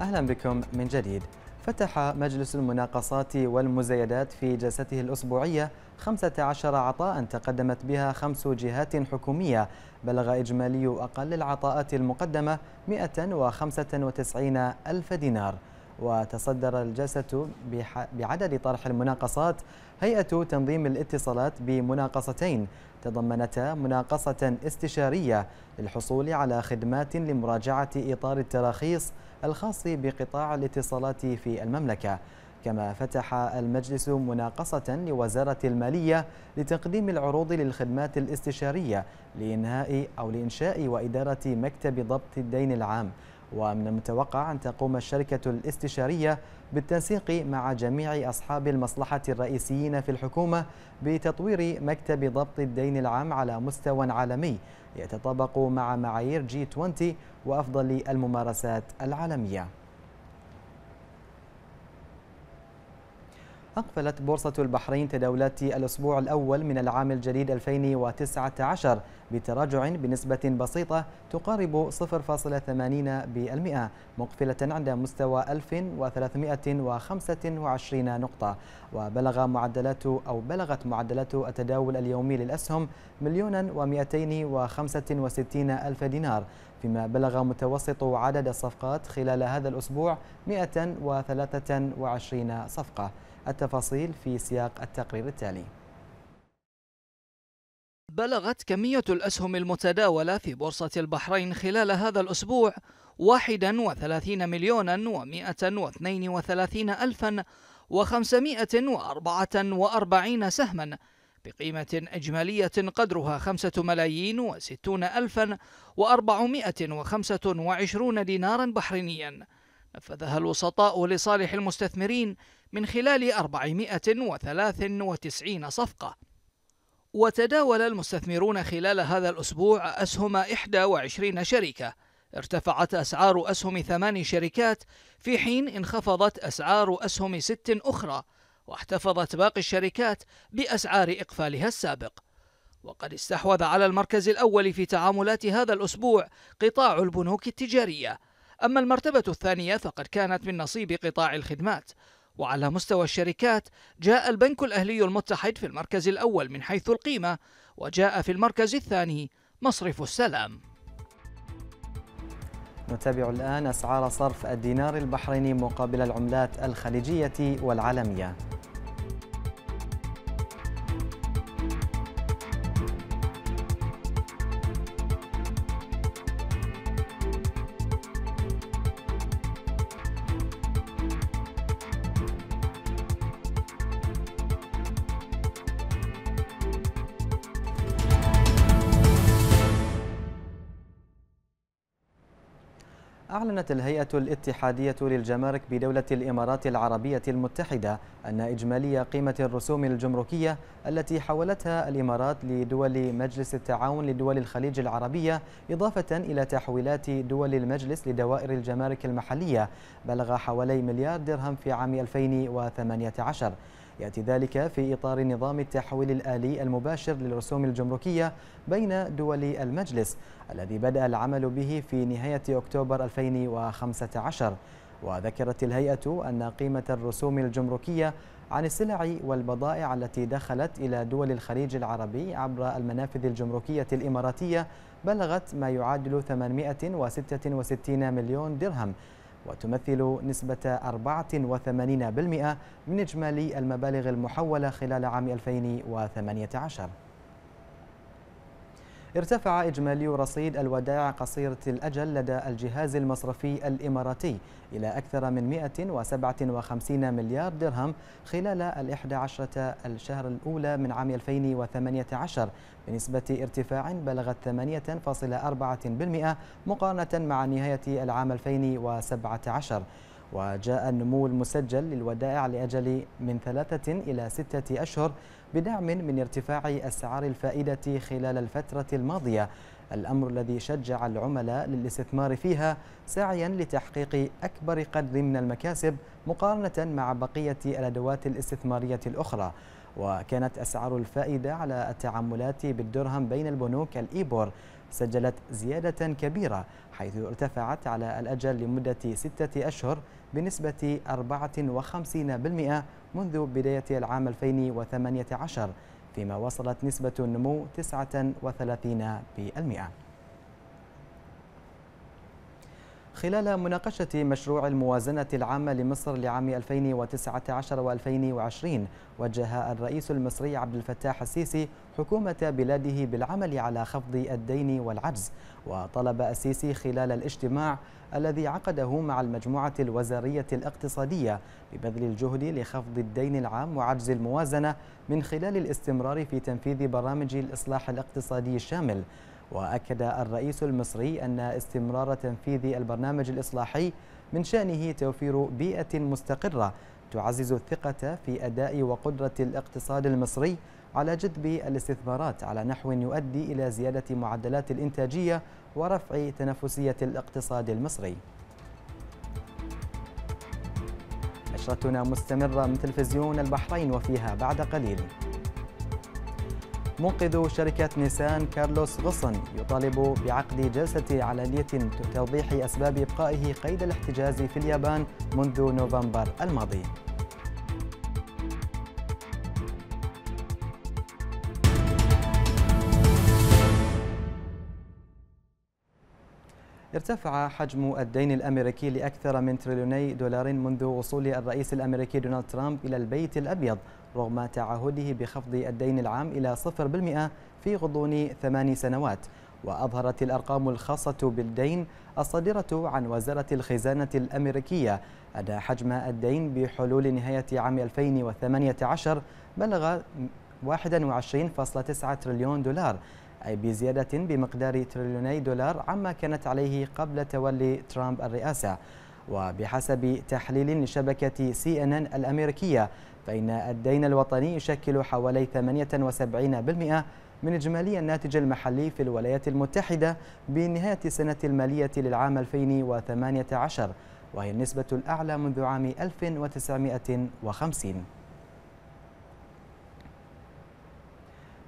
أهلا بكم من جديد فتح مجلس المناقصات والمزايدات في جلسته الأسبوعية 15 عطاء تقدمت بها خمس جهات حكومية بلغ إجمالي أقل العطاءات المقدمة 195 ألف دينار وتصدر الجلسة بعدد طرح المناقصات هيئة تنظيم الاتصالات بمناقصتين تضمنتا مناقصة استشارية للحصول على خدمات لمراجعة إطار التراخيص الخاص بقطاع الاتصالات في المملكة كما فتح المجلس مناقصة لوزارة المالية لتقديم العروض للخدمات الاستشارية لإنهاء أو لإنشاء وإدارة مكتب ضبط الدين العام ومن المتوقع أن تقوم الشركة الاستشارية بالتنسيق مع جميع أصحاب المصلحة الرئيسيين في الحكومة بتطوير مكتب ضبط الدين العام على مستوى عالمي يتطابق مع معايير جي 20 وأفضل الممارسات العالمية أقفلت بورصة البحرين تداولات الأسبوع الأول من العام الجديد 2019 بتراجع بنسبة بسيطة تقارب 0.80% مقفلة عند مستوى 1325 نقطة وبلغ معدلات أو بلغت معدلات التداول اليومي للأسهم مليون و265 ألف دينار فيما بلغ متوسط عدد الصفقات خلال هذا الأسبوع 123 صفقة التفاصيل في سياق التقرير التالي بلغت كمية الأسهم المتداولة في بورصة البحرين خلال هذا الأسبوع 31 مليونا و132 ألفا و544 سهما بقيمة إجمالية قدرها 5 ملايين 60 ألفا و 425 دينارا بحرينيا نفذها الوسطاء لصالح المستثمرين من خلال 493 صفقة وتداول المستثمرون خلال هذا الأسبوع أسهم 21 شركة ارتفعت أسعار أسهم ثمان شركات في حين انخفضت أسعار أسهم ست أخرى واحتفظت باقي الشركات بأسعار إقفالها السابق وقد استحوذ على المركز الأول في تعاملات هذا الأسبوع قطاع البنوك التجارية أما المرتبة الثانية فقد كانت من نصيب قطاع الخدمات وعلى مستوى الشركات جاء البنك الأهلي المتحد في المركز الأول من حيث القيمة وجاء في المركز الثاني مصرف السلام نتابع الآن أسعار صرف الدينار البحريني مقابل العملات الخليجية والعالمية أعلنت الهيئة الاتحادية للجمارك بدولة الإمارات العربية المتحدة أن إجمالي قيمة الرسوم الجمركية التي حولتها الإمارات لدول مجلس التعاون لدول الخليج العربية إضافة إلى تحويلات دول المجلس لدوائر الجمارك المحلية بلغ حوالي مليار درهم في عام 2018 يأتي ذلك في إطار نظام التحويل الآلي المباشر للرسوم الجمركية بين دول المجلس الذي بدأ العمل به في نهاية أكتوبر 2015 وذكرت الهيئة أن قيمة الرسوم الجمركية عن السلع والبضائع التي دخلت إلى دول الخليج العربي عبر المنافذ الجمركية الإماراتية بلغت ما يعادل 866 مليون درهم وتمثل نسبة 84% من إجمالي المبالغ المحولة خلال عام 2018 ارتفع إجمالي رصيد الودائع قصيرة الأجل لدى الجهاز المصرفي الإماراتي إلى أكثر من 157 مليار درهم خلال الإحدى عشرة الشهر الأولى من عام 2018 بنسبة ارتفاع بلغت 8.4% مقارنة مع نهاية العام 2017 وجاء النمو المسجل للودائع لأجل من ثلاثة إلى ستة أشهر بدعم من ارتفاع أسعار الفائدة خلال الفترة الماضية الأمر الذي شجع العملاء للاستثمار فيها سعيا لتحقيق أكبر قدر من المكاسب مقارنة مع بقية الأدوات الاستثمارية الأخرى وكانت أسعار الفائدة على التعاملات بالدرهم بين البنوك الإيبور سجلت زيادة كبيرة حيث ارتفعت على الأجل لمدة ستة أشهر بنسبة 54% منذ بداية العام 2018 فيما وصلت نسبة النمو 39% خلال مناقشة مشروع الموازنة العامة لمصر لعام 2019 و2020 وجه الرئيس المصري عبد الفتاح السيسي حكومة بلاده بالعمل على خفض الدين والعجز وطلب السيسي خلال الاجتماع الذي عقده مع المجموعة الوزارية الاقتصادية ببذل الجهد لخفض الدين العام وعجز الموازنة من خلال الاستمرار في تنفيذ برامج الإصلاح الاقتصادي الشامل وأكد الرئيس المصري أن استمرار تنفيذ البرنامج الإصلاحي من شأنه توفير بيئة مستقرة تعزز الثقة في أداء وقدرة الاقتصاد المصري على جذب الاستثمارات على نحو يؤدي إلى زيادة معدلات الإنتاجية ورفع تنافسية الاقتصاد المصري نشرتنا مستمرة من تلفزيون البحرين وفيها بعد قليل منقذ شركة نيسان كارلوس غصن يطالب بعقد جلسة علنية لتوضيح أسباب إبقائه قيد الاحتجاز في اليابان منذ نوفمبر الماضي ارتفع حجم الدين الامريكي لاكثر من تريليوني دولار منذ وصول الرئيس الامريكي دونالد ترامب الى البيت الابيض رغم تعهده بخفض الدين العام إلى 0% في غضون ثمان سنوات وأظهرت الأرقام الخاصة بالدين الصادرة عن وزارة الخزانة الأمريكية أن حجم الدين بحلول نهاية عام 2018 بلغ 21.9 تريليون دولار أي بزيادة بمقدار تريليوني دولار عما كانت عليه قبل تولي ترامب الرئاسة وبحسب تحليل لشبكة سي ان ان الأمريكية فإن الدين الوطني يشكل حوالي 78% من إجمالي الناتج المحلي في الولايات المتحدة بنهاية السنة المالية للعام 2018 وهي النسبة الأعلى منذ عام 1950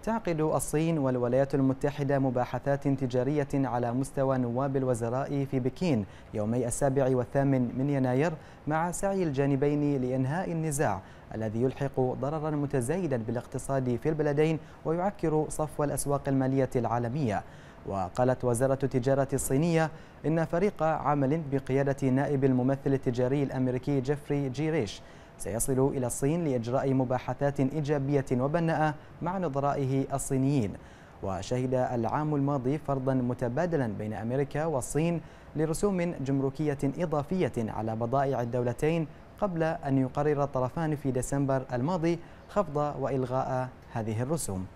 تعقد الصين والولايات المتحدة مباحثات تجارية على مستوى نواب الوزراء في بكين يومي السابع والثامن من يناير مع سعي الجانبين لإنهاء النزاع الذي يلحق ضررا متزايدا بالاقتصاد في البلدين ويعكر صفو الأسواق المالية العالمية وقالت وزارة التجارة الصينية إن فريق عمل بقيادة نائب الممثل التجاري الأمريكي جيفري جيريش سيصل إلى الصين لإجراء مباحثات إيجابية وبناءة مع نظرائه الصينيين وشهد العام الماضي فرضا متبادلا بين أمريكا والصين لرسوم جمركية إضافية على بضائع الدولتين قبل أن يقرر الطرفان في ديسمبر الماضي خفض وإلغاء هذه الرسوم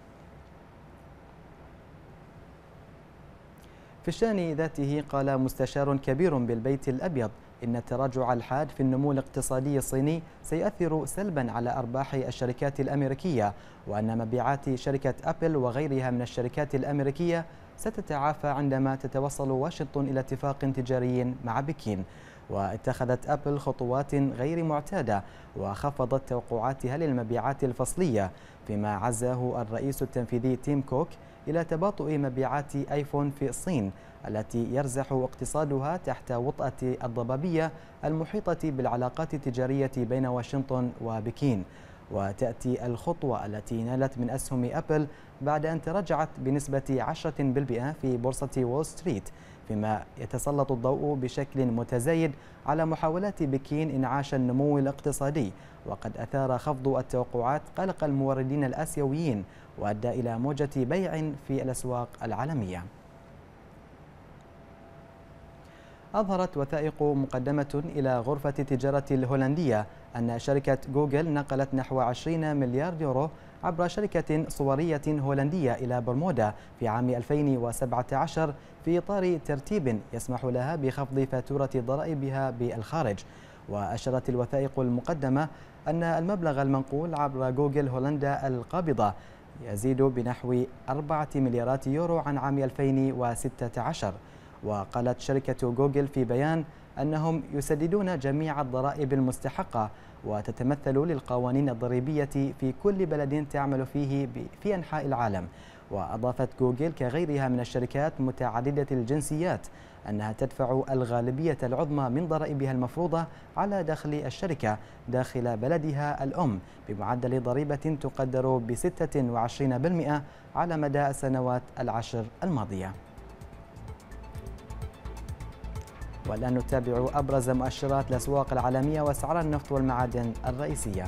في الشان ذاته قال مستشار كبير بالبيت الأبيض إن التراجع الحاد في النمو الاقتصادي الصيني سيؤثر سلبا على أرباح الشركات الأمريكية وأن مبيعات شركة أبل وغيرها من الشركات الأمريكية ستتعافى عندما تتوصل واشنطن إلى اتفاق تجاري مع بكين واتخذت أبل خطوات غير معتادة وخفضت توقعاتها للمبيعات الفصلية فيما عزاه الرئيس التنفيذي تيم كوك إلى تباطؤ مبيعات آيفون في الصين التي يرزح اقتصادها تحت وطأة الضبابية المحيطة بالعلاقات التجارية بين واشنطن وبكين وتأتي الخطوة التي نالت من أسهم أبل بعد أن تراجعت بنسبة 10% في بورصة وول ستريت فيما يتسلط الضوء بشكل متزايد على محاولات بكين إنعاش النمو الاقتصادي وقد أثار خفض التوقعات قلق الموردين الآسيويين وأدى إلى موجة بيع في الأسواق العالمية أظهرت وثائق مقدمة إلى غرفة التجارة الهولندية أن شركة جوجل نقلت نحو 20 مليار يورو عبر شركة صورية هولندية إلى برمودا في عام 2017 في إطار ترتيب يسمح لها بخفض فاتورة ضرائبها بالخارج وأشرت الوثائق المقدمة أن المبلغ المنقول عبر جوجل هولندا القابضة يزيد بنحو 4 مليارات يورو عن عام 2016 وقالت شركة جوجل في بيان أنهم يسددون جميع الضرائب المستحقة وتتمثل للقوانين الضريبية في كل بلد تعمل فيه في أنحاء العالم وأضافت جوجل كغيرها من الشركات متعددة الجنسيات أنها تدفع الغالبية العظمى من ضرائبها المفروضة على دخل الشركة داخل بلدها الأم بمعدل ضريبة تقدر ب 26% على مدى السنوات العشر الماضية والآن نتابع أبرز مؤشرات الأسواق العالمية وأسعار النفط والمعادن الرئيسية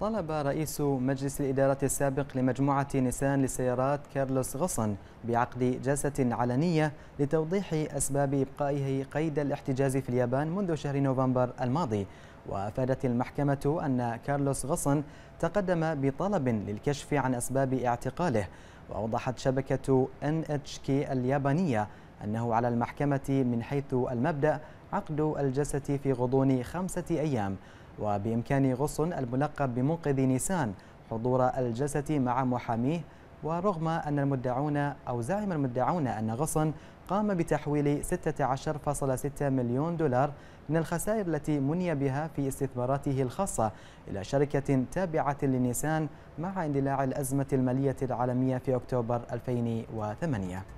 طلب رئيس مجلس الإدارة السابق لمجموعة نيسان للسيارات كارلوس غصن بعقد جلسة علنية لتوضيح أسباب إبقائه قيد الاحتجاز في اليابان منذ شهر نوفمبر الماضي وأفادت المحكمة أن كارلوس غصن تقدم بطلب للكشف عن أسباب اعتقاله وأوضحت شبكة NHK اليابانية أنه على المحكمة من حيث المبدأ عقد الجلسة في غضون خمسة أيام وبإمكان غصن الملقب بمنقذ نيسان حضور الجلسة مع محاميه ورغم أن المدعون أو زعم المدعون أن غصن قام بتحويل 16.6 مليون دولار من الخسائر التي مني بها في استثماراته الخاصة إلى شركة تابعة لنيسان مع اندلاع الأزمة المالية العالمية في أكتوبر 2008